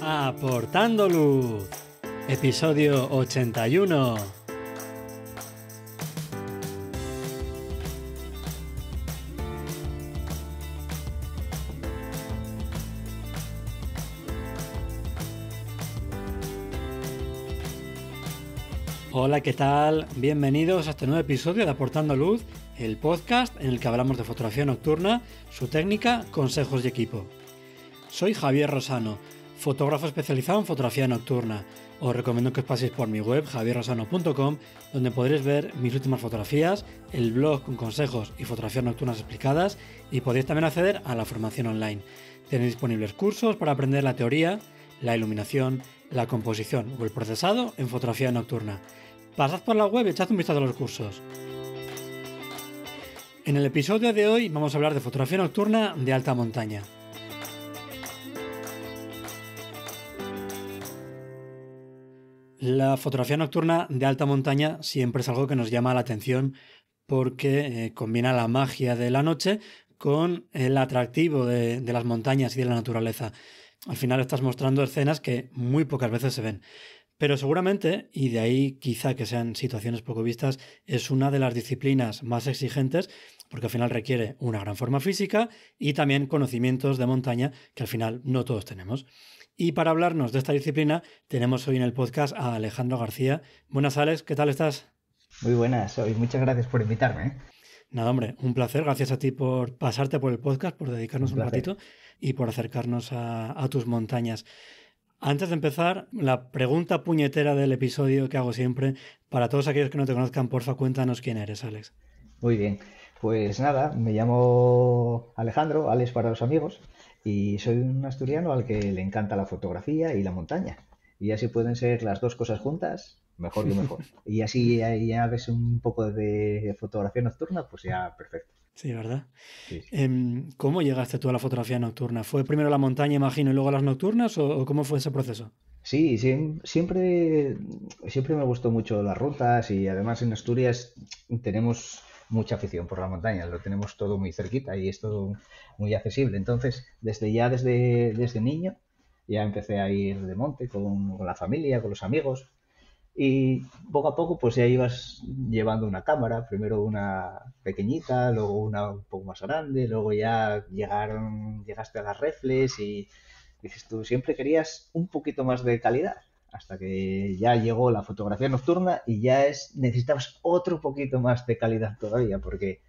Aportando Luz, episodio 81. Hola, ¿qué tal? Bienvenidos a este nuevo episodio de Aportando Luz, el podcast en el que hablamos de fotografía nocturna, su técnica, consejos y equipo. Soy Javier Rosano fotógrafo especializado en fotografía nocturna. Os recomiendo que os paséis por mi web javierrosano.com donde podréis ver mis últimas fotografías, el blog con consejos y fotografías nocturnas explicadas y podéis también acceder a la formación online. Tenéis disponibles cursos para aprender la teoría, la iluminación, la composición o el procesado en fotografía nocturna. Pasad por la web y echad un vistazo a los cursos. En el episodio de hoy vamos a hablar de fotografía nocturna de alta montaña. La fotografía nocturna de alta montaña siempre es algo que nos llama la atención porque eh, combina la magia de la noche con el atractivo de las montañas y de la naturaleza. Al final estás mostrando escenas que muy pocas veces se ven. Pero seguramente, y de ahí quizá que sean situaciones poco vistas, es una de las disciplinas más exigentes porque al final requiere una gran forma física y también conocimientos de montaña que al final no todos tenemos. Y para hablarnos de esta disciplina tenemos hoy en el podcast a Alejandro García. Buenas, Alex, ¿qué tal estás? Muy buenas, hoy muchas gracias por invitarme. Nada, hombre, un placer. Gracias a ti por pasarte por el podcast, por dedicarnos un, ratito y por acercarnos a, tus montañas. Antes de empezar, la pregunta puñetera del episodio que hago siempre, para todos aquellos que no te conozcan, porfa, cuéntanos quién eres, Alex. Muy bien, pues nada, me llamo Alejandro, Alex para los amigos, y soy un asturiano al que le encanta la fotografía y la montaña. Y así pueden ser las dos cosas juntas, mejor que mejor. Y así ya, ves un poco de fotografía nocturna, pues ya perfecto. Sí, ¿verdad? Sí, em, ¿Cómo llegaste tú a la fotografía nocturna? ¿Fue primero la montaña, imagino, y luego las nocturnas? ¿O cómo fue ese proceso? Sí, siempre, siempre me gustó mucho las rutas y además en Asturias tenemos mucha afición por la montaña, lo tenemos todo muy cerquita y es todo muy accesible. Entonces, desde ya, desde, desde niño, ya empecé a ir de monte con, la familia, con los amigos, y poco a poco pues ya ibas llevando una cámara, primero una pequeñita, luego una un poco más grande, luego ya llegaron, llegaste a las reflex y dices tú siempre querías un poquito más de calidad hasta que ya llegó la fotografía nocturna y ya es necesitabas otro poquito más de calidad todavía porque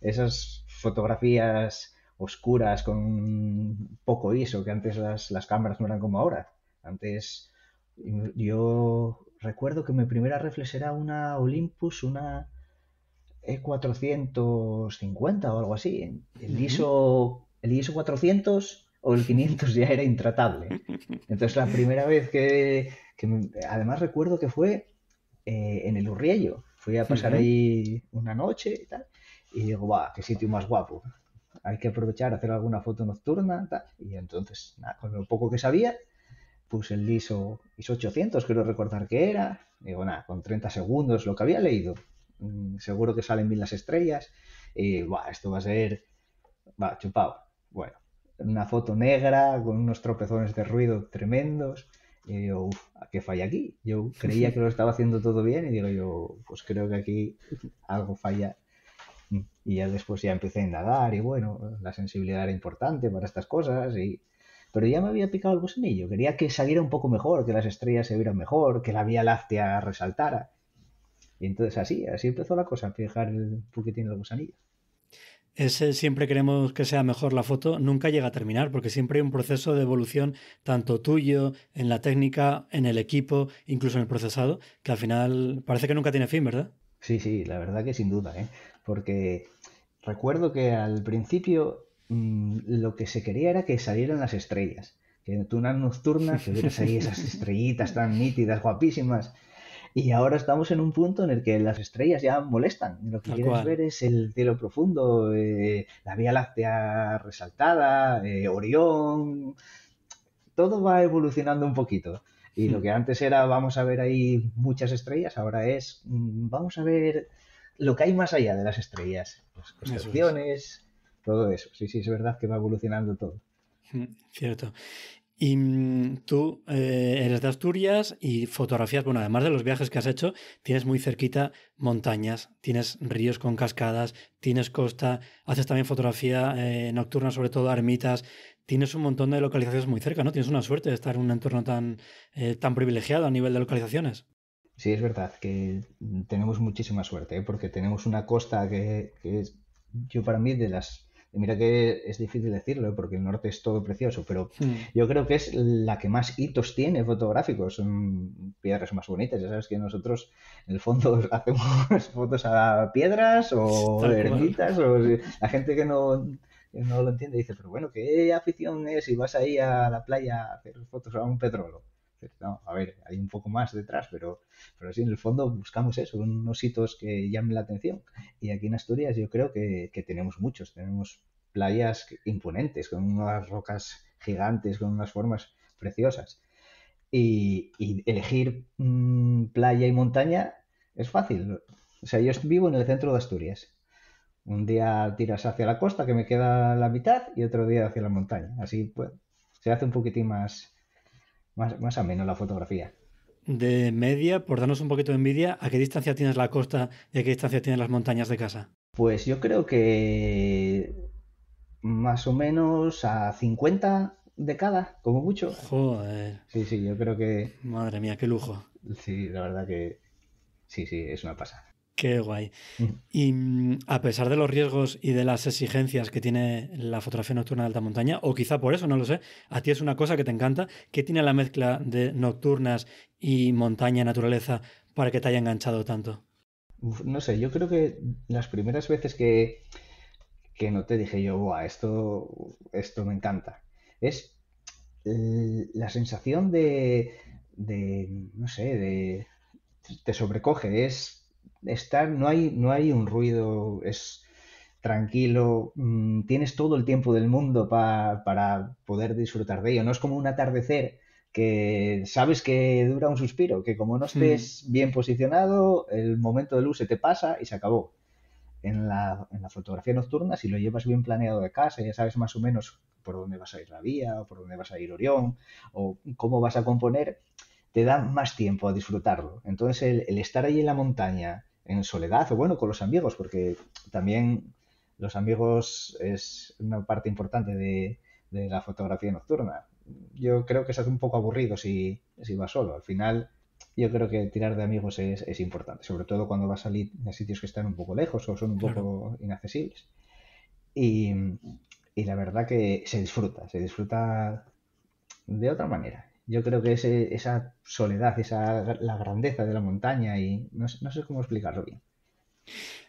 esas fotografías oscuras con poco ISO que antes las, cámaras no eran como ahora antes yo recuerdo que mi primera reflex era una Olympus una E450 o algo así el ISO el ISO 400 o el 500 ya era intratable. Entonces la primera vez que, además recuerdo que fue eh, en el Urriello, fui a pasar ¿eh? ahí una noche y tal, y digo, va, qué sitio más guapo, hay que aprovechar, hacer alguna foto nocturna, y entonces, con lo poco que sabía, puse el ISO, ISO 800, quiero recordar que era, digo, nada, con 30 segundos, lo que había leído, mm, seguro que salen bien las estrellas, y, va, esto va a ser, va, chupado, bueno una foto negra con unos tropezones de ruido tremendos. Y digo, ¿qué falla aquí? Yo creía que lo estaba haciendo todo bien y digo yo, pues creo que aquí algo falla. Mm. Y ya después ya empecé a indagar y bueno, la sensibilidad era importante para estas cosas Pero ya me había picado el gusanillo, quería que saliera un poco mejor, que las estrellas se vieran mejor, que la Vía Láctea resaltara. Y entonces así, así empezó la cosa, fijar un poquitín el gusanillo ese siempre queremos que sea mejor la foto, nunca llega a terminar, porque siempre hay un proceso de evolución, tanto tuyo, en la técnica, en el equipo, incluso en el procesado, que al final parece que nunca tiene fin, ¿verdad? Sí, sí, la verdad que sin duda, ¿eh? porque recuerdo que al principio mm, lo que se quería era que salieran las estrellas, que en una nocturna que ahí esas estrellitas tan nítidas, guapísimas, y ahora estamos en un punto en el que las estrellas ya molestan. Lo que quieres ver es el cielo profundo, eh, la Vía Láctea resaltada, eh, Orión. Todo va evolucionando un poquito. Y lo hmm. que antes era vamos a ver ahí muchas estrellas, ahora es mm, vamos a ver lo que hay más allá de las estrellas, las constelaciones, todo eso. Sí, sí, es verdad que va evolucionando todo. Hmm, cierto. Y mm, tú eh, eres de Asturias y fotografías, bueno, además de los viajes que has hecho, tienes muy cerquita montañas, tienes ríos con cascadas, tienes costa, haces también fotografía eh, nocturna, sobre todo ermitas, tienes un montón de localizaciones muy cerca, ¿no? Tienes una suerte de estar en un entorno tan, eh, tan privilegiado a nivel de localizaciones. Sí, es verdad que tenemos muchísima suerte, porque tenemos una costa que es, yo para mí, de las mira que es difícil decirlo, ¿eh? porque el norte es todo precioso, pero hmm. yo creo que es la que más hitos tiene fotográficos. Son piedras más bonitas. Ya sabes que nosotros, en el fondo, hacemos fotos a piedras o ermitas. O... La gente que no, que no lo entiende dice, pero bueno, ¿qué afición es si vas ahí a la playa a hacer fotos a un petróleo? a ver, hay un poco más detrás, pero, pero sí, en el fondo buscamos eso, unos sitios que llamen la atención. Y aquí en Asturias yo creo que, tenemos muchos, tenemos playas imponentes, con unas rocas gigantes, con unas formas preciosas. Y, elegir mm, playa y montaña es fácil. O sea, yo vivo en el centro de Asturias. Un día tiras hacia la costa, que me queda la mitad, y otro día hacia la montaña. Así pues, se hace un poquitín más, más, o menos la fotografía. De media, por darnos un poquito de envidia, ¿a qué distancia tienes la costa y a qué distancia tienes las montañas de casa? Pues yo creo que más o menos a 50 de cada, como mucho. Joder. Sí, sí, yo creo que... Madre mía, qué lujo. Sí, la verdad que... Sí, sí, es una pasada. Qué guay. Y mm, a pesar de los riesgos y de las exigencias que tiene la fotografía nocturna de alta montaña, o quizá por eso, no lo sé, a ti es una cosa que te encanta. ¿Qué tiene la mezcla de nocturnas y montaña, naturaleza, para que te haya enganchado tanto? no sé, yo creo que las primeras veces que, que te dije yo, Buah, esto, esto me encanta. Es eh, la sensación de, de, no sé, de... Te sobrecoge, es estar, no hay, no hay un ruido, es tranquilo, mm, tienes todo el tiempo del mundo para poder disfrutar de ello. No es como un atardecer que sabes que dura un suspiro, que como no hmm. estés bien posicionado, el momento de luz se te pasa y se acabó. En la, en la, fotografía nocturna, si lo llevas bien planeado de casa, ya sabes más o menos por dónde vas a ir la vía, o por dónde vas a ir Orión, o cómo vas a componer, te da más tiempo a disfrutarlo. Entonces el, estar ahí en la montaña, en soledad o bueno, con los amigos, porque también los amigos es una parte importante de, la fotografía nocturna. Yo creo que se hace un poco aburrido si, si vas solo. Al final yo creo que tirar de amigos es, importante, sobre todo cuando vas a salir a sitios que están un poco lejos o son un poco inaccesibles. y, la verdad que se disfruta, se disfruta de otra manera. Yo creo que es esa soledad, esa, la grandeza de la montaña y no, sé cómo explicarlo bien.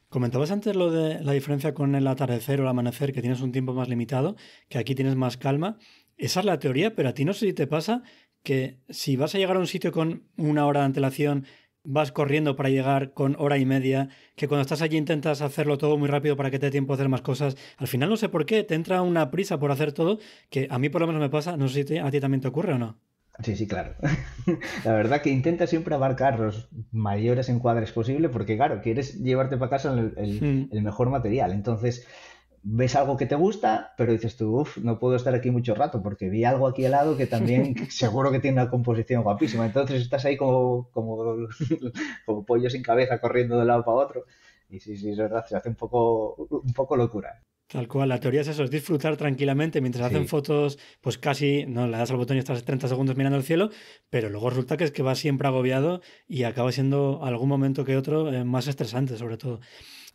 Comentabas antes lo de la diferencia con el atardecer o el amanecer, que tienes un tiempo más limitado, que aquí tienes más calma. Esa es la teoría, pero a ti no sé si te pasa que si vas a llegar a un sitio con una hora de antelación, vas corriendo para llegar con hora y media, que cuando estás allí intentas hacerlo todo muy rápido para que te dé tiempo a hacer más cosas. Al final no sé por qué, te entra una prisa por hacer todo, que a mí por lo menos me pasa, no sé si a ti también te ocurre o no. Sí, sí, claro. la verdad que intenta siempre abarcar los mayores encuadres posible porque, claro, quieres llevarte para casa el, mejor material. Entonces, ves algo que te gusta, pero dices tú, uff, no puedo estar aquí mucho rato porque vi algo aquí al lado que también seguro que tiene una composición guapísima. Entonces estás ahí como, como, pollo sin cabeza corriendo de un lado para otro. Y sí, sí, es verdad, se hace poco, un poco locura. Tal cual, la teoría es eso, es disfrutar tranquilamente mientras hacen fotos, pues casi, no, le das al botón y estás 30 segundos mirando al cielo, pero luego resulta que es que va siempre agobiado y acaba siendo algún momento que otro eh, más estresante sobre todo.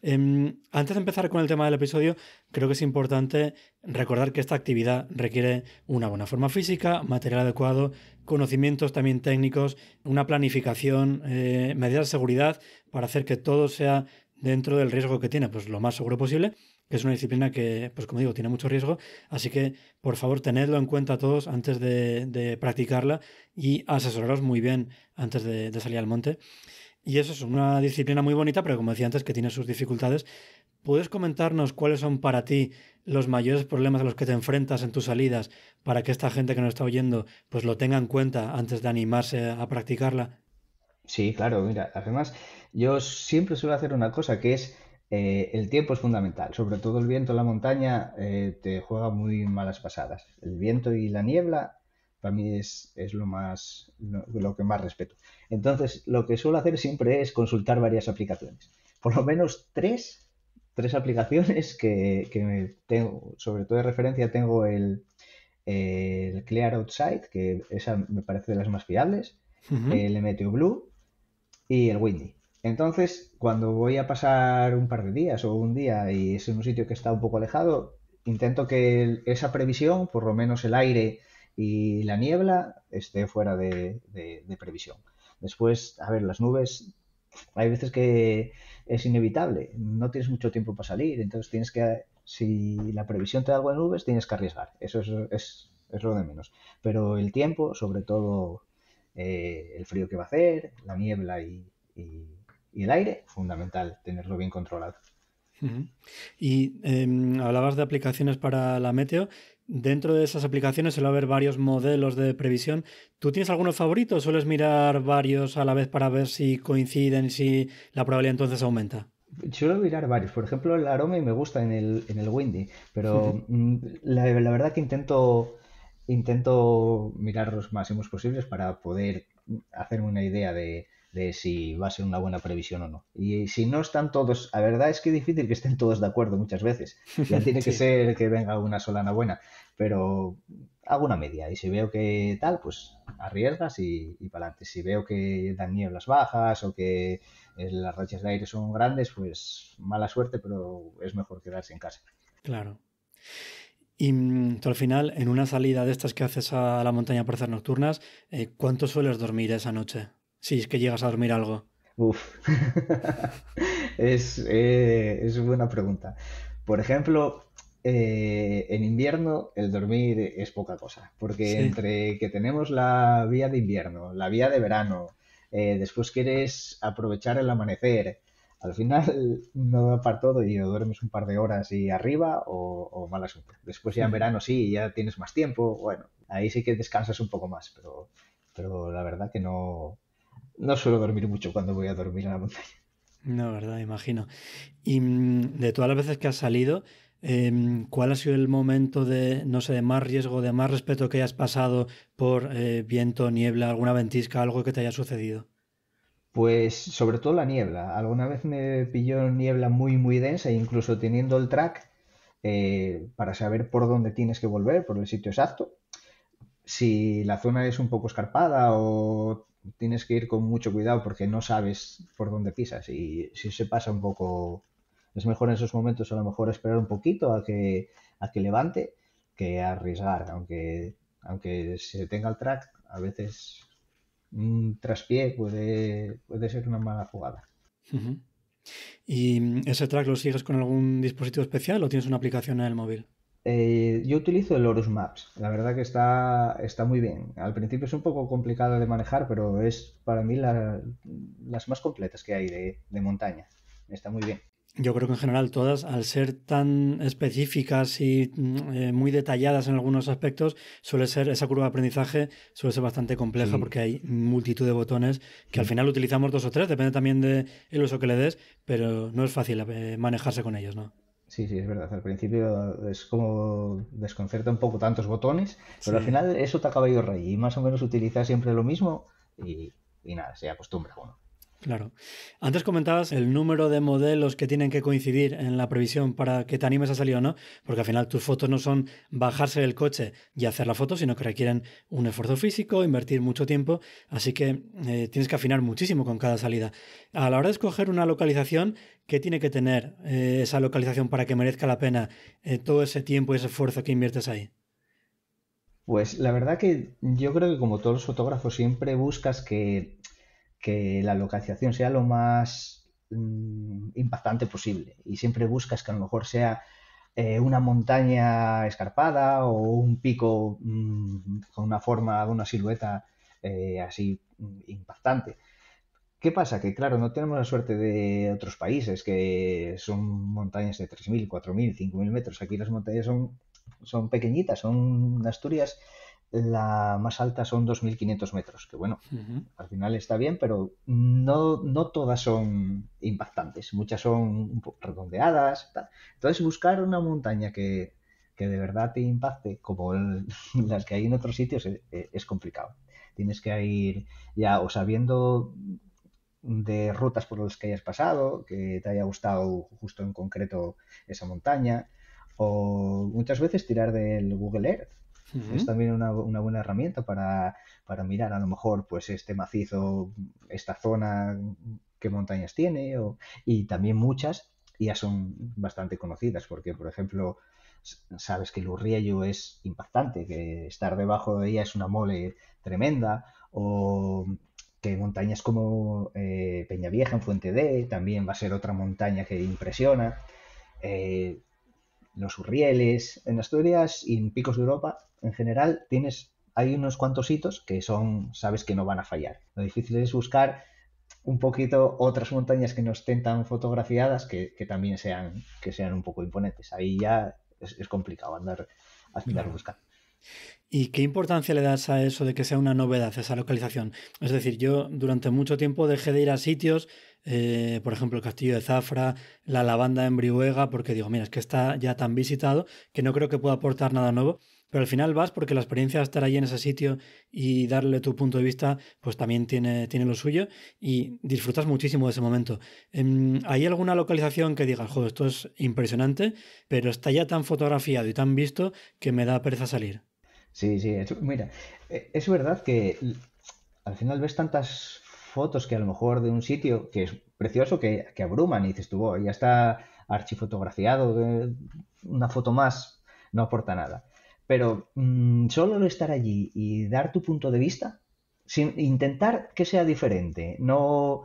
Em, antes de empezar con el tema del episodio, creo que es importante recordar que esta actividad requiere una buena forma física, material adecuado, conocimientos también técnicos, una planificación, eh, medidas de seguridad para hacer que todo sea dentro del riesgo que tiene, pues lo más seguro posible que es una disciplina que, pues como digo, tiene mucho riesgo. Así que, por favor, tenedlo en cuenta todos antes de, practicarla y asesoraros muy bien antes de, salir al monte. Y eso es una disciplina muy bonita, pero como decía antes, que tiene sus dificultades. ¿Puedes comentarnos cuáles son para ti los mayores problemas a los que te enfrentas en tus salidas para que esta gente que nos está oyendo pues lo tenga en cuenta antes de animarse a practicarla? Sí, claro, mira, además yo siempre suelo hacer una cosa que es eh, el tiempo es fundamental, sobre todo el viento en la montaña eh, te juega muy malas pasadas. El viento y la niebla para mí es, lo, más, lo, que más respeto. Entonces, lo que suelo hacer siempre es consultar varias aplicaciones. Por lo menos tres, tres aplicaciones que, tengo, sobre todo de referencia tengo el, Clear Outside, que esa me parece de las más fiables, el Meteo Blue y el Windy. Entonces, cuando voy a pasar un par de días o un día y es en un sitio que está un poco alejado, intento que esa previsión, por lo menos el aire y la niebla, esté fuera de, previsión. Después, a ver, las nubes hay veces que es inevitable, no tienes mucho tiempo para salir, entonces tienes que, si la previsión te da algo de nubes, tienes que arriesgar, eso es, es, es lo de menos. Pero el tiempo, sobre todo eh, el frío que va a hacer, la niebla y, y el aire, fundamental tenerlo bien controlado. Y em, hablabas de aplicaciones para la meteo. Dentro de esas aplicaciones suele haber varios modelos de previsión. ¿Tú tienes alguno favorito o sueles mirar varios a la vez para ver si coinciden si la probabilidad entonces aumenta? Suelo mirar varios. Por ejemplo, el arome me gusta en el, Windy, pero mm, la, verdad que intento, intento mirar los máximos posibles para poder hacerme una idea de, de si va a ser una buena previsión o no. Y si no están todos, la verdad es que es difícil que estén todos de acuerdo muchas veces. Ya tiene que ser que venga una solana buena, pero hago una media y si veo que tal, pues arriesgas y, y para adelante. Si veo que dan nieblas bajas o que eh, las rachas de aire son grandes, pues mala suerte, pero es mejor quedarse en casa. Claro. Y mm, tú al final, en una salida de estas que haces a la montaña por hacer nocturnas, eh, ¿cuánto sueles dormir esa noche? Si es que llegas a dormir algo. Uf. Eh, es, buena pregunta. Por ejemplo, eh, en invierno el dormir es poca cosa, porque entre que tenemos la vía de invierno, la vía de verano, eh, después quieres aprovechar el amanecer, al final no da para todo y duermes un par de horas y arriba o, malas mal asunto. Después ya en verano sí, ya tienes más tiempo, bueno, ahí sí que descansas un poco más, pero, pero la verdad que no, no suelo dormir mucho cuando voy a dormir en la montaña. No, verdad, imagino. Y mm, de todas las veces que has salido, em, ¿cuál ha sido el momento de, no sé, de más riesgo, de más respeto que hayas pasado por eh, viento, niebla, alguna ventisca, algo que te haya sucedido? Pues sobre todo la niebla. Alguna vez me pilló niebla muy, muy densa, e incluso teniendo el track eh, para saber por dónde tienes que volver, por el sitio exacto. Si la zona es un poco escarpada o tienes que ir con mucho cuidado porque no sabes por dónde pisas y si se pasa un poco es mejor en esos momentos a lo mejor esperar un poquito a que a que levante que arriesgar aunque aunque se tenga el track a veces un traspié puede puede ser una mala jugada y ese track lo sigues con algún dispositivo especial o tienes una aplicación en el móvil eh, yo utilizo el Horus Maps, la verdad que está, está muy bien. Al principio es un poco complicado de manejar, pero es para mí las más completas que hay de, montaña. Está muy bien. Yo creo que en general todas, al ser tan específicas y mm, eh, muy detalladas en algunos aspectos, suele ser esa curva de aprendizaje suele ser bastante compleja porque hay multitud de botones que al final utilizamos dos o tres, depende también del uso que le des, pero no es fácil eh, manejarse con ellos, ¿no? Sí, sí, es verdad. Al principio es como desconcerta un poco tantos botones, pero al final eso te acaba yo y más o menos utiliza siempre lo mismo y, y nada, se acostumbra uno. Claro. Antes comentabas el número de modelos que tienen que coincidir en la previsión para que te animes a salir o no, porque al final tus fotos no son bajarse del coche y hacer la foto, sino que requieren un esfuerzo físico, invertir mucho tiempo, así que eh, tienes que afinar muchísimo con cada salida. A la hora de escoger una localización, ¿qué tiene que tener eh, esa localización para que merezca la pena eh, todo ese tiempo y ese esfuerzo que inviertes ahí? Pues la verdad que yo creo que como todos los fotógrafos siempre buscas que que la localización sea lo más mm, impactante posible. Y siempre buscas que a lo mejor sea eh, una montaña escarpada o un pico mm, con una forma, una silueta eh, así mm, impactante. ¿Qué pasa? Que claro, no tenemos la suerte de otros países que son montañas de 3.000, 4.000, 5.000 metros. Aquí las montañas son, son pequeñitas, son Asturias la más alta son 2.500 metros, que bueno, al final está bien, pero no, todas son impactantes, muchas son redondeadas. Entonces, buscar una montaña que, de verdad te impacte, como las que hay en otros sitios, es, e-, es, complicado. Tienes que ir ya o sabiendo de rutas por las que hayas pasado, que te haya gustado justo en concreto esa montaña, o muchas veces tirar del Google Earth es también una, buena herramienta para, mirar a lo mejor pues este macizo, esta zona, qué montañas tiene, o, y también muchas ya son bastante conocidas, porque por ejemplo sabes que el Urriello es impactante, que estar debajo de ella es una mole tremenda, o que montañas como eh, Peña Vieja en Fuente D también va a ser otra montaña que impresiona. Eh, los Urrieles en Asturias y en Picos de Europa en general tienes, hay unos cuantos hitos que son, sabes que no van a fallar. Lo difícil es buscar un poquito otras montañas que no estén tan fotografiadas que, también sean, que sean un poco imponentes. Ahí ya es, complicado andar, a no. buscando. ¿Y qué importancia le das a eso de que sea una novedad esa localización? Es decir, yo durante mucho tiempo dejé de ir a sitios, eh, por ejemplo, el Castillo de Zafra, la Lavanda en Brihuega, porque digo, mira, es que está ya tan visitado que no creo que pueda aportar nada nuevo. Pero al final vas porque la experiencia de estar allí en ese sitio y darle tu punto de vista, pues también tiene, tiene lo suyo y disfrutas muchísimo de ese momento. Em, ¿Hay alguna localización que digas, joder, esto es impresionante, pero está ya tan fotografiado y tan visto que me da pereza salir? Sí, sí, mira, e, es verdad que al final ves tantas fotos que a lo mejor de un sitio que es precioso que, abruman y dices tú, oh, ya está archifotografiado, eh, una foto más no aporta nada. Pero mm, solo estar allí y dar tu punto de vista, sin intentar que sea diferente, no,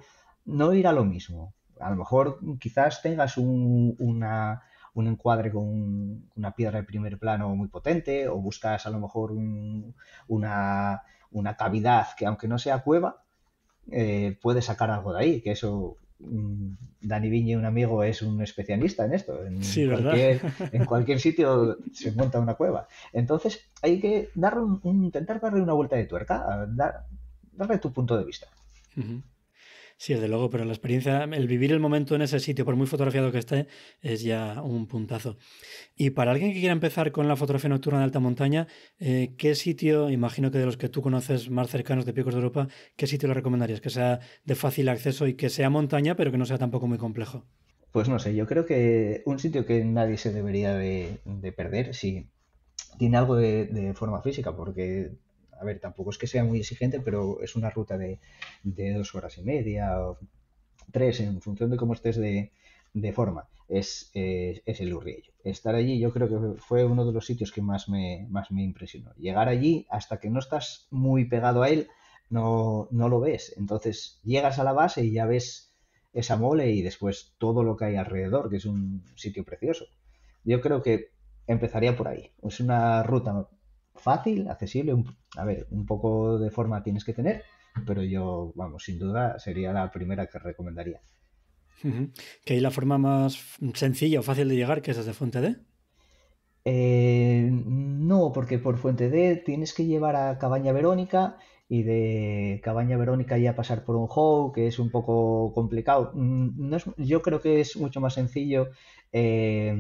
no ir a lo mismo. A lo mejor quizás tengas un, encuadre con una piedra de primer plano muy potente, o buscas a lo mejor una, cavidad que aunque no sea cueva, eh, puede sacar algo de ahí, que eso Mm, Dani Viñe, un amigo, es un especialista en esto. En, cualquier, sitio se monta una cueva. Entonces hay que darle un, intentar darle una vuelta de tuerca, darle tu punto de vista. Sí, desde luego, pero la experiencia, el vivir el momento en ese sitio, por muy fotografiado que esté, es ya un puntazo. Y para alguien que quiera empezar con la fotografía nocturna de alta montaña, eh, ¿qué sitio, imagino que de los que tú conoces más cercanos de Picos de Europa, qué sitio le recomendarías? Que sea de fácil acceso y que sea montaña, pero que no sea tampoco muy complejo. Pues no sé, yo creo que un sitio que nadie se debería de, perder si tiene algo de, de, forma física, porque a ver, tampoco es que sea muy exigente, pero es una ruta de, dos horas y media o tres, en función de cómo estés de, forma. Eh, es, el Urriello. Estar allí yo creo que fue uno de los sitios que más me, más me impresionó. Llegar allí hasta que no estás muy pegado a él, no, no lo ves. Entonces llegas a la base y ya ves esa mole y después todo lo que hay alrededor, que es un sitio precioso. Yo creo que empezaría por ahí. Es una ruta fácil, accesible, a ver, un poco de forma tienes que tener, pero yo, vamos, sin duda sería la primera que recomendaría. ¿Que hay la forma más sencilla o fácil de llegar que es desde Fuente D? Eh, no, porque por Fuente D tienes que llevar a Cabaña Verónica y de Cabaña Verónica ya pasar por un Hall, que es un poco complicado. Mm, no es, yo creo que es mucho más sencillo eh,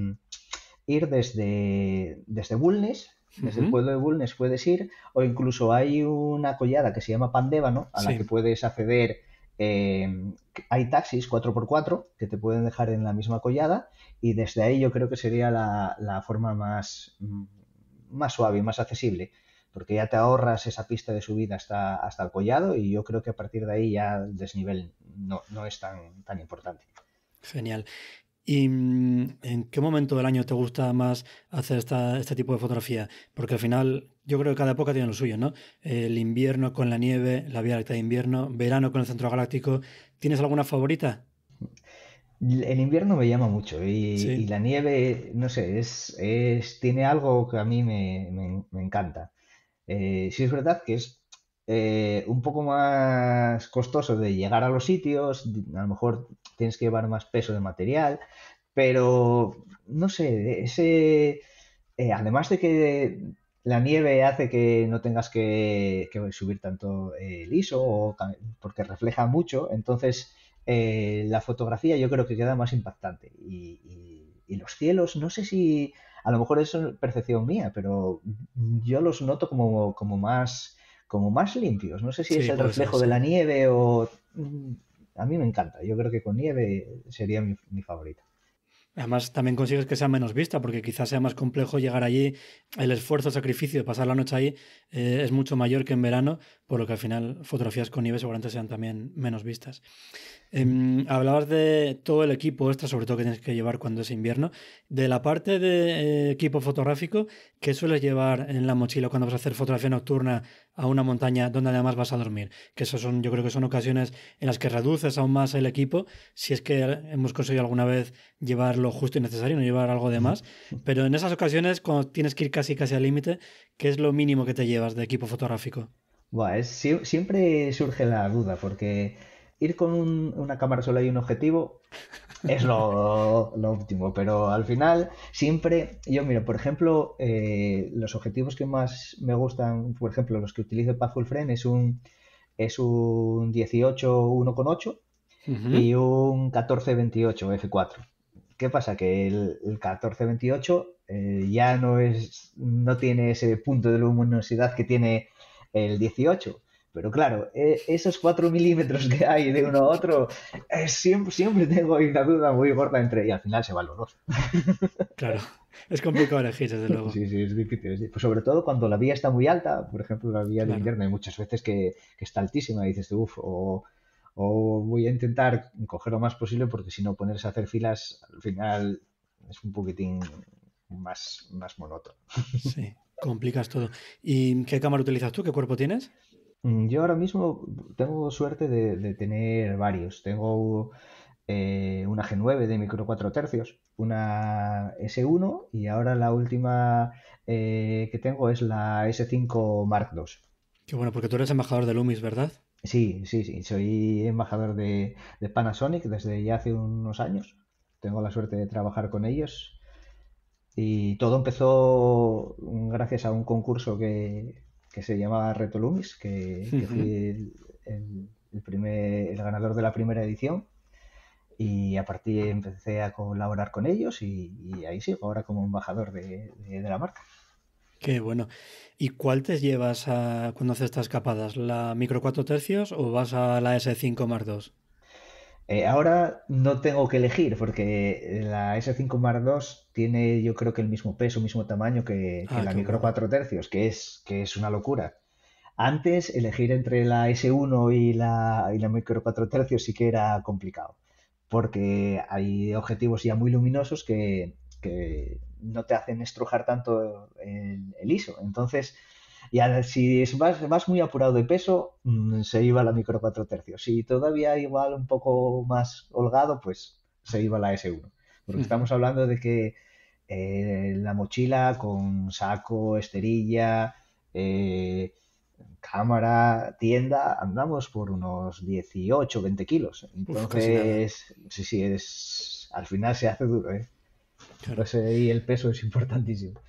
ir desde, desde Bulnes, desde el pueblo de Bulnes puedes ir, o incluso hay una collada que se llama ¿no? a la que puedes acceder. Em, hay taxis 4x4 que te pueden dejar en la misma collada, y desde ahí yo creo que sería la, forma más, mm, más suave y más accesible porque ya te ahorras esa pista de subida hasta, hasta el collado y yo creo que a partir de ahí ya el desnivel no, es tan, tan importante. Genial. ¿Y mm, en qué momento del año te gusta más hacer este tipo de fotografía? Porque al final yo creo que cada época tiene lo suyo, ¿no? El invierno con la nieve, la Vía Láctea de invierno, verano con el centro galáctico. ¿Tienes alguna favorita? El invierno me llama mucho y, la nieve, no sé, es, tiene algo que a mí me, encanta. Eh, sí es verdad que es eh, un poco más costoso de llegar a los sitios, a lo mejor tienes que llevar más peso de material, pero no sé, ese, eh, además de que la nieve hace que no tengas que, subir tanto eh, el ISO porque refleja mucho, entonces eh, la fotografía yo creo que queda más impactante. Y, los cielos, no sé si, a lo mejor es percepción mía, pero yo los noto como, como más como más limpios. No sé si es el reflejo de la nieve o a mí me encanta. Yo creo que con nieve sería mi, favorita. Además, también consigues que sea menos vista, porque quizás sea más complejo llegar allí. El esfuerzo, el sacrificio de pasar la noche ahí eh, es mucho mayor que en verano, por lo que al final fotografías con nieve seguramente sean también menos vistas. Em, hablabas de todo el equipo esta, sobre todo que tienes que llevar cuando es invierno. De la parte de eh, equipo fotográfico, ¿qué sueles llevar en la mochila cuando vas a hacer fotografía nocturna a una montaña donde además vas a dormir? Que eso son, yo creo que son ocasiones en las que reduces aún más el equipo, si es que hemos conseguido alguna vez llevar lo justo y necesario, no llevar algo de más. Pero en esas ocasiones, cuando tienes que ir casi casi al límite, ¿qué es lo mínimo que te llevas de equipo fotográfico? siempre surge la duda, porque ir con una cámara sola y un objetivo es lo, óptimo, pero al final siempre, yo miro, por ejemplo, eh, los objetivos que más me gustan, por ejemplo, los que utilizo para full frame es un, es un 18 1.8 y un 14-28 F4. ¿Qué pasa? Que el, 14 28 eh, ya no es no tiene ese punto de luminosidad que tiene el 18 pero claro, e, esos 4 milímetros que hay de uno a otro, eh, siempre, siempre tengo una duda muy gorda entre y al final se van Claro, es complicado elegir, desde luego. Sí, sí, es difícil. Pues sobre todo cuando la vía está muy alta, por ejemplo, la vía de invierno, hay muchas veces que, está altísima y dices, uff, o, voy a intentar coger lo más posible porque si no ponerse a hacer filas, al final es un poquitín más, más monótono. Sí, complicas todo. ¿Y qué cámara utilizas tú? ¿Qué cuerpo tienes? Mm, yo ahora mismo tengo suerte de, tener varios. Tengo eh, una G9 de micro 4 tercios, una S1 y ahora la última eh, que tengo es la S5 Mark II. Qué bueno, porque tú eres embajador de Lumis, ¿verdad? Sí, sí, sí. Soy embajador de, Panasonic desde ya hace unos años. Tengo la suerte de trabajar con ellos. Y todo empezó mm, gracias a un concurso que, que se llamaba Retolumis, que, fui el, primer, el ganador de la primera edición. Y a partir empecé a colaborar con ellos y, ahí sigo ahora como embajador de, la marca. Qué bueno. ¿Y cuál te llevas a, cuando haces estas capadas? ¿La micro 4 tercios o vas a la S5 más 2? Eh, ahora no tengo que elegir porque eh, la S5 Mark II tiene yo creo que el mismo peso, mismo tamaño que, ah, la Micro 4 tercios, que es, que es una locura. Antes elegir entre la S1 y la, y la Micro 4 tercios sí que era complicado, porque hay objetivos ya muy luminosos que, no te hacen estrujar tanto el ISO. Entonces y si vas, más muy apurado de peso, mm, se iba la micro 4 tercios. Si todavía igual un poco más holgado, pues se iba la S1. Porque hmm. estamos hablando de que eh, la mochila con saco, esterilla, eh, cámara, tienda, andamos por unos 18, 20 kilos. Entonces, sí, sí, es, al final se hace duro, ¿eh? Claro. y el peso es importantísimo.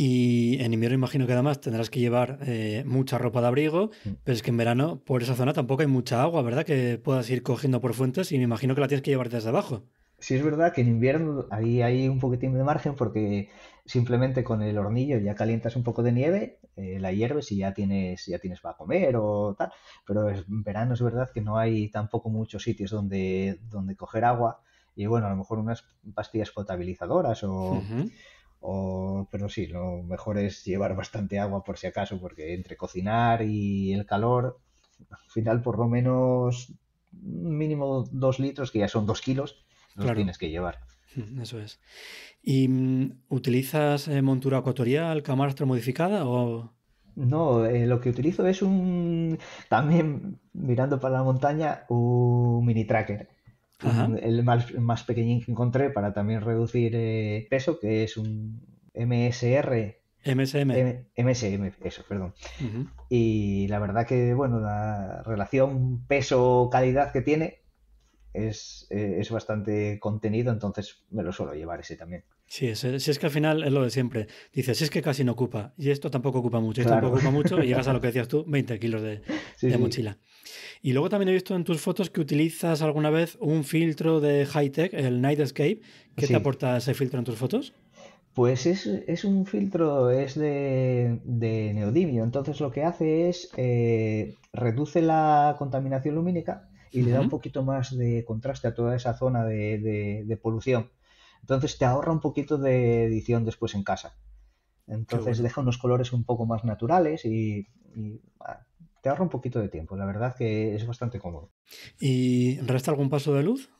Y en invierno imagino que además tendrás que llevar eh, mucha ropa de abrigo, mm. pero es que en verano por esa zona tampoco hay mucha agua, ¿verdad? Que puedas ir cogiendo por fuentes y me imagino que la tienes que llevar desde abajo. Sí, es verdad que en invierno ahí hay un poquitín de margen porque simplemente con el hornillo ya calientas un poco de nieve, eh, la hierves y ya tienes, ya tienes para comer o tal. Pero en verano es verdad que no hay tampoco muchos sitios donde, donde coger agua. Y bueno, a lo mejor unas pastillas potabilizadoras o pero sí, lo mejor es llevar bastante agua por si acaso, porque entre cocinar y el calor, al final por lo menos mínimo dos litros, que ya son dos kilos, los tienes que llevar. Mm, eso es. ¿Y mm, utilizas eh, montura ecuatorial, camastro modificada o...? No, eh, lo que utilizo es un, también mirando para la montaña, un mini tracker el más, pequeñín que encontré para también reducir eh, peso, que es un MSR. MSM. MSM, eso, perdón. Y la verdad que, bueno, la relación peso-calidad que tiene es, eh, bastante contenido, entonces me lo suelo llevar ese también. Eh, si es, que al final es lo de siempre. Dices, es que casi no ocupa, y esto tampoco ocupa mucho, tampoco ocupa mucho, y llegas a lo que decías tú, 20 kilos de, mochila. Y luego también he visto en tus fotos que utilizas alguna vez un filtro de high-tech, el Nightscape. ¿Qué te aporta ese filtro en tus fotos? Pues es, un filtro, es de, de, Neodimio. Entonces lo que hace es eh, reduce la contaminación lumínica y le da un poquito más de contraste a toda esa zona de, polución. Entonces te ahorra un poquito de edición después en casa. Entonces deja unos colores un poco más naturales y, ah, un poquito de tiempo. La verdad que es bastante cómodo. ¿Y resta algún paso de luz?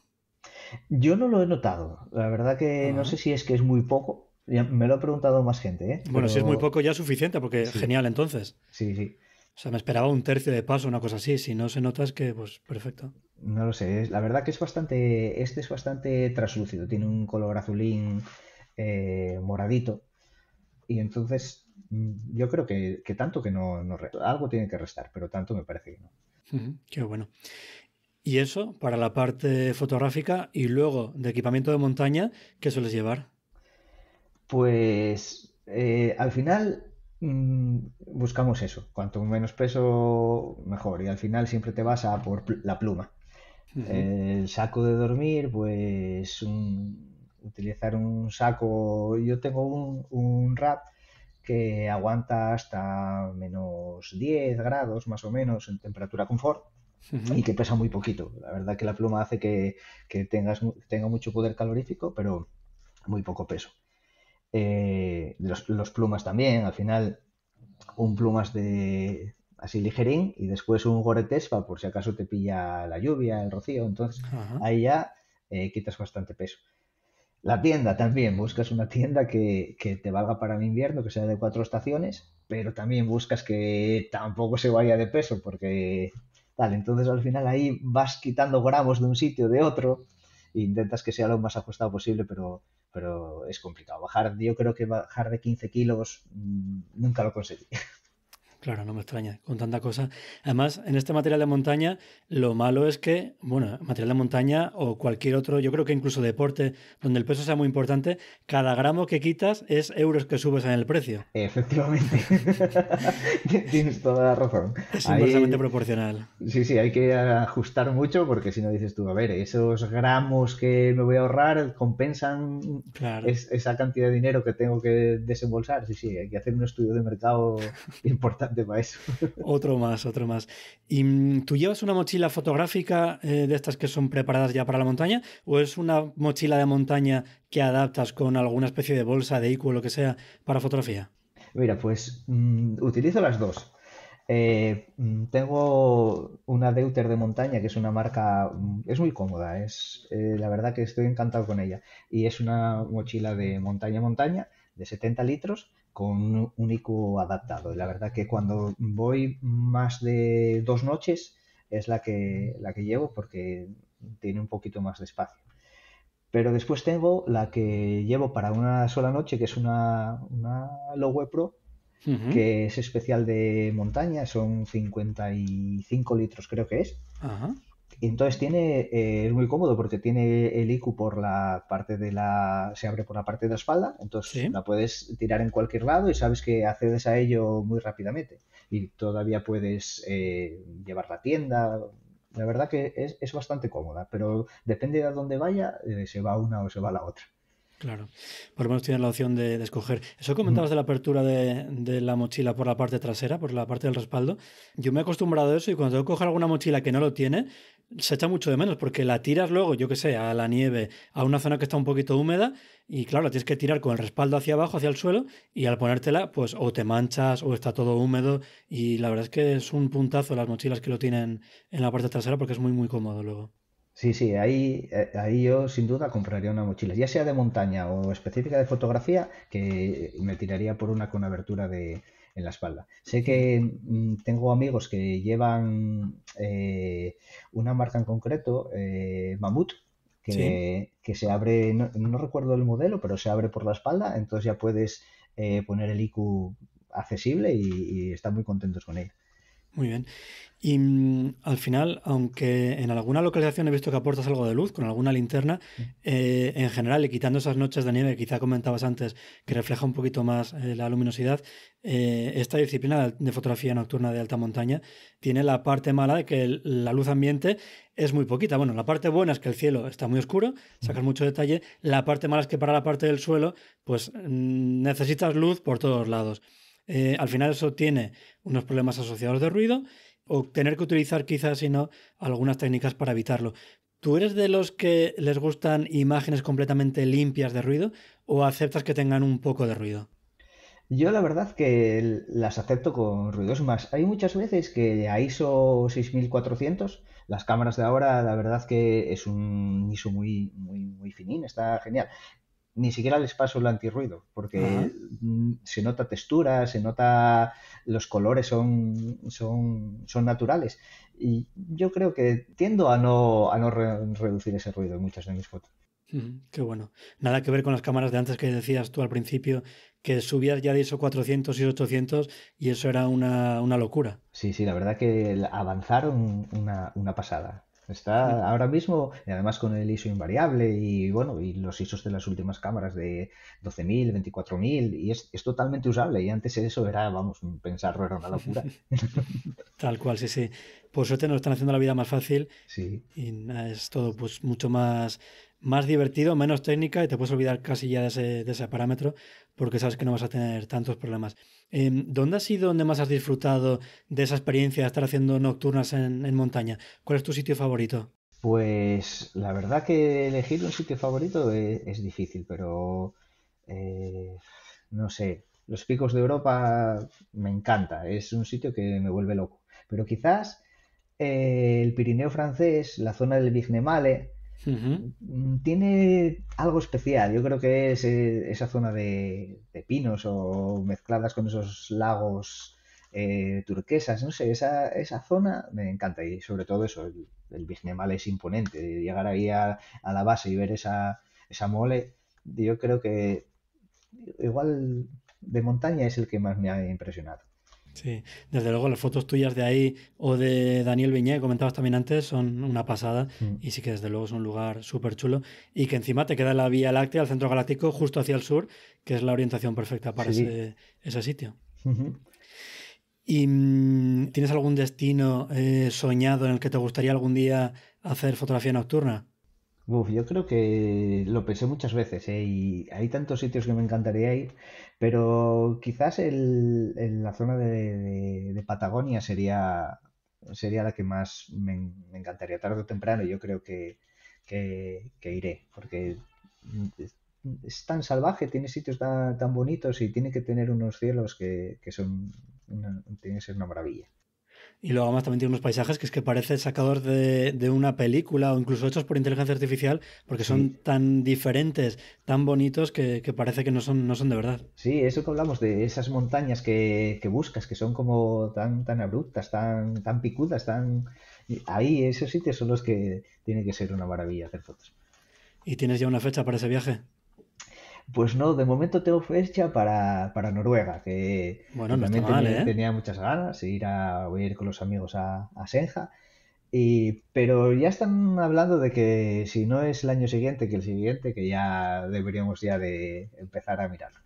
Yo no lo he notado. La verdad que no ah. sé si es que es muy poco. me lo ha preguntado más gente. ¿eh? Bueno, si es muy poco ya es suficiente, porque genial entonces. Sí, sí. O sea, me esperaba un tercio de paso, una cosa así. Si no se nota es que, pues, perfecto. No lo sé. La verdad que es bastante. Este es bastante translúcido. Tiene un color azulín eh, moradito. Y entonces Mm, yo creo que, tanto que no, algo tiene que restar, pero tanto me parece que no. qué bueno. Y eso para la parte fotográfica y luego de equipamiento de montaña, ¿qué sueles llevar? Pues eh, al final mm, buscamos eso, cuanto menos peso mejor y al final siempre te vas a por la pluma. El saco de dormir, pues un, utilizar un saco, yo tengo un, un wrap que aguanta hasta menos 10 grados más o menos en temperatura confort y que pesa muy poquito. La verdad que la pluma hace que, tengas, tenga mucho poder calorífico, pero muy poco peso. Eh, los, plumas también, al final un plumas de así ligerín y después un goretespa por si acaso te pilla la lluvia, el rocío, entonces ahí ya eh, quitas bastante peso. La tienda también, buscas una tienda que, que te valga para el invierno, que sea de cuatro estaciones, pero también buscas que tampoco se vaya de peso, porque tal, entonces al final ahí vas quitando gramos de un sitio, de otro, e intentas que sea lo más ajustado posible, pero, pero es complicado. Bajar, yo creo que bajar de 15 kilos mm, nunca lo conseguí. Claro, no me extraña, con tanta cosa. Además, en este material de montaña, lo malo es que, bueno, material de montaña o cualquier otro, yo creo que incluso deporte, donde el peso sea muy importante, cada gramo que quitas es euros que subes en el precio. Efectivamente. Tienes toda la razón. Es inversamente proporcional. Sí, sí, hay que ajustar mucho porque si no dices tú, a ver, esos gramos que me voy a ahorrar compensan esa cantidad de dinero que tengo que desembolsar. Sí, sí, hay que hacer un estudio de mercado importante. otro más, otro más. ¿Y mm, tú llevas una mochila fotográfica eh, de estas que son preparadas ya para la montaña? ¿O es una mochila de montaña que adaptas con alguna especie de bolsa, de IQ o lo que sea para fotografía? Mira, pues mm, utilizo las dos. Eh, mm, tengo una Deuter de montaña que es una marca, es muy cómoda, es eh, la verdad que estoy encantado con ella. Y es una mochila de montaña-montaña de 70 litros con un único adaptado. Y la verdad que cuando voy más de dos noches es la que, la que llevo porque tiene un poquito más de espacio. Pero después tengo la que llevo para una sola noche, que es una, una Lowe Pro, que es especial de montaña, son 55 litros creo que es. Entonces tiene, eh, es muy cómodo porque tiene el IQ por la parte de la, se abre por la parte de la espalda, entonces la puedes tirar en cualquier lado y sabes que accedes a ello muy rápidamente. Y todavía puedes eh, llevar la tienda. La verdad que es, bastante cómoda, pero depende de a dónde vaya, eh, se va una o se va la otra. Claro, por lo menos tienes la opción de, escoger. Eso comentabas de la apertura de, de, la mochila por la parte trasera, por la parte del respaldo. Yo me he acostumbrado a eso y cuando tengo alguna mochila que no lo tiene, se echa mucho de menos porque la tiras luego, yo que sé, a la nieve, a una zona que está un poquito húmeda y claro, la tienes que tirar con el respaldo hacia abajo, hacia el suelo y al ponértela pues o te manchas o está todo húmedo y la verdad es que es un puntazo las mochilas que lo tienen en la parte trasera porque es muy muy cómodo luego. Sí, sí, ahí, eh, ahí yo sin duda compraría una mochila, ya sea de montaña o específica de fotografía, que me tiraría por una con abertura de, en la espalda. Sé que mm, tengo amigos que llevan eh, una marca en concreto, eh, Mamut, que, se abre, no, recuerdo el modelo, pero se abre por la espalda, entonces ya puedes eh, poner el IQ accesible y, están muy contentos con él. Muy bien. Y mm, al final, aunque en alguna localización he visto que aportas algo de luz con alguna linterna, eh, en general, y quitando esas noches de nieve que quizá comentabas antes, que refleja un poquito más eh, la luminosidad, eh, esta disciplina de fotografía nocturna de alta montaña tiene la parte mala de que la luz ambiente es muy poquita. Bueno, la parte buena es que el cielo está muy oscuro, sacas mucho detalle. La parte mala es que para la parte del suelo, pues mm, necesitas luz por todos lados. Eh, al final eso tiene unos problemas asociados de ruido o tener que utilizar quizás, si no, algunas técnicas para evitarlo. ¿Tú eres de los que les gustan imágenes completamente limpias de ruido o aceptas que tengan un poco de ruido? Yo la verdad que las acepto con ruidos más. Hay muchas veces que a ISO 6400, las cámaras de ahora, la verdad que es un ISO muy, muy, muy finín, está genial ni siquiera les paso el antirruido, porque mm, se nota textura, se nota los colores son, son, son naturales. Y yo creo que tiendo a no, no reducir ese ruido en muchas de mis fotos. Mm, qué bueno. Nada que ver con las cámaras de antes que decías tú al principio, que subías ya de ISO 400 y 800 y eso era una, locura. Sí, sí, la verdad que avanzaron una pasada. Está ahora mismo, y además con el ISO invariable y bueno, y los ISOs de las últimas cámaras de 12.000, 24.000, y es, es, totalmente usable. Y antes eso era, vamos, pensarlo era una locura. Tal cual, sí, sí por suerte nos están haciendo la vida más fácil. Y es todo pues mucho más, más divertido, menos técnica y te puedes olvidar casi ya de ese, de ese parámetro porque sabes que no vas a tener tantos problemas. Em, ¿Dónde has sido donde más has disfrutado de esa experiencia de estar haciendo nocturnas en, montaña? ¿Cuál es tu sitio favorito? Pues la verdad que elegir un sitio favorito e, es, difícil, pero eh, no sé, los picos de Europa me encanta, es un sitio que me vuelve loco. Pero quizás eh, el Pirineo francés, la zona del Vignemale, mm, tiene algo especial. Yo creo que es eh, esa zona de, pinos o mezcladas con esos lagos eh, turquesas, no sé, esa, esa, zona me encanta y sobre todo eso, el, el Vignemale es imponente. Llegar ahí a, a, la base y ver esa, esa mole, yo creo que igual de montaña es el que más me ha impresionado. Sí, desde luego las fotos tuyas de ahí o de Daniel Viñé, que comentabas también antes, son una pasada mm. y sí que desde luego es un lugar súper chulo y que encima te queda la Vía Láctea, el centro galáctico, justo hacia el sur, que es la orientación perfecta para ese, sitio. ¿Y mm, tienes algún destino eh, soñado en el que te gustaría algún día hacer fotografía nocturna? Uf, yo creo que lo pensé muchas veces, ¿eh? Y hay tantos sitios que me encantaría ir, pero quizás el, la zona de, Patagonia sería, sería la que más me, encantaría. Tarde o temprano yo creo que, iré, porque es, tan salvaje, tiene sitios tan, bonitos y tiene que tener unos cielos que, que son tiene que ser una maravilla. Y luego además también tiene unos paisajes que es que parece sacador de, de una película o incluso hechos por inteligencia artificial porque son tan diferentes, tan bonitos que, parece que no son, no son de verdad. Sí, eso que hablamos de esas montañas que, buscas, que son como tan, tan abruptas, tan, tan picudas, tan... Ahí esos sitios son los que tiene que ser una maravilla hacer fotos. ¿Y tienes ya una fecha para ese viaje? Pues no, de momento tengo fecha para, para Noruega, que también ¿eh? tenía, muchas ganas, ir a, voy ir con los amigos a, a Senja. Y, pero ya están hablando de que si no es el año siguiente, que el siguiente, que ya deberíamos ya de empezar a mirarlo.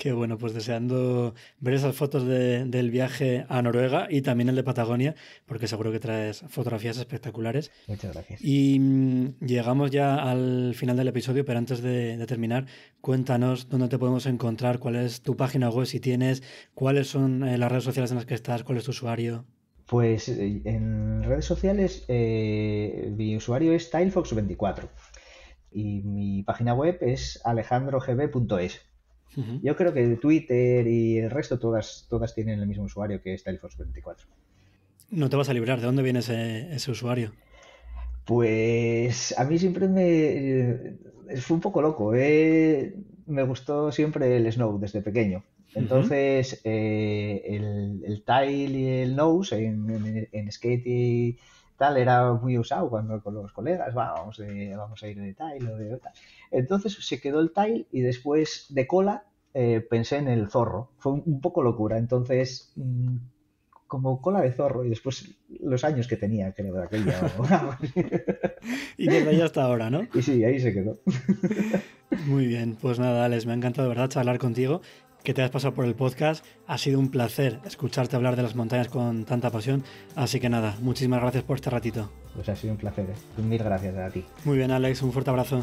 Qué bueno, pues deseando ver esas fotos del viaje a Noruega y también el de Patagonia, porque seguro que traes fotografías espectaculares. Muchas gracias. Y mm, llegamos ya al final del episodio, pero antes de, terminar, cuéntanos dónde te podemos encontrar, cuál es tu página web si tienes, cuáles son eh, las redes sociales en las que estás, cuál es tu usuario. Pues eh, en redes sociales eh, mi usuario es tilefox24 y mi página web es alejandrogb.es. Yo creo que Twitter y el resto todas, todas tienen el mismo usuario que es Salesforce 24. No te vas a librar. ¿De dónde viene ese, usuario? Pues a mí siempre me... Eh, fue un poco loco. Eh. Me gustó siempre el Snow desde pequeño. Entonces, eh, el, el, tile y el nose en, en, skate era muy usado cuando con los colegas, vamos, vamos a ir de tile o de tal. Entonces se quedó el tile y después de cola eh, pensé en el zorro. Fue un, poco locura. Entonces, mm, como cola de zorro y después los años que tenía, creo, aquel y desde ahí hasta ahora, ¿no? Y sí, ahí se quedó. Muy bien, pues nada, Alex, me ha encantado, de verdad, charlar contigo que te has pasado por el podcast. Ha sido un placer escucharte hablar de las montañas con tanta pasión. Así que nada, muchísimas gracias por este ratito. Pues ha sido un placer. ¿eh? Mil gracias a ti. Muy bien, Alex. Un fuerte abrazo.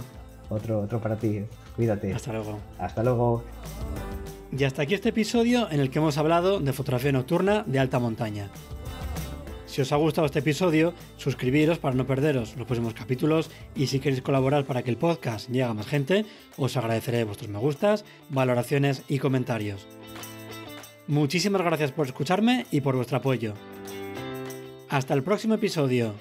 Otro, otro para ti. ¿eh? Cuídate. Hasta luego. Hasta luego. Y hasta aquí este episodio en el que hemos hablado de fotografía nocturna de alta montaña. Si os ha gustado este episodio, suscribiros para no perderos los próximos capítulos y si queréis colaborar para que el podcast llegue a más gente, os agradeceré vuestros me gustas, valoraciones y comentarios. Muchísimas gracias por escucharme y por vuestro apoyo. Hasta el próximo episodio.